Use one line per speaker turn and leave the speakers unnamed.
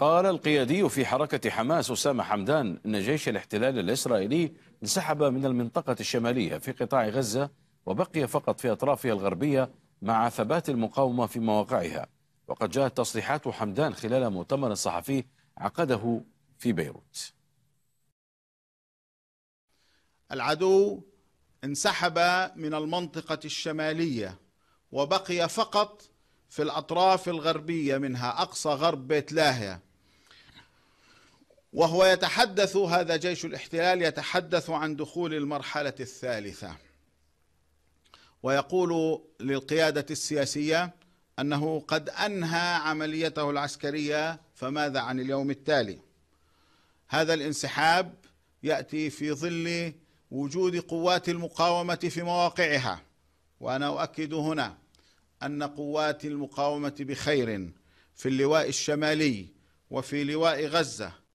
قال القيادي في حركة حماس أسامة حمدان أن جيش الاحتلال الإسرائيلي انسحب من المنطقة الشمالية في قطاع غزة وبقي فقط في أطرافها الغربية مع ثبات المقاومة في مواقعها وقد جاءت تصريحات حمدان خلال مؤتمر صحفي عقده في بيروت
العدو انسحب من المنطقة الشمالية وبقي فقط في الأطراف الغربية منها أقصى غرب بيت لاهيا وهو يتحدث هذا جيش الاحتلال يتحدث عن دخول المرحله الثالثه ويقول للقياده السياسيه انه قد انهى عمليته العسكريه فماذا عن اليوم التالي هذا الانسحاب ياتي في ظل وجود قوات المقاومه في مواقعها وانا اؤكد هنا ان قوات المقاومه بخير في اللواء الشمالي وفي لواء غزه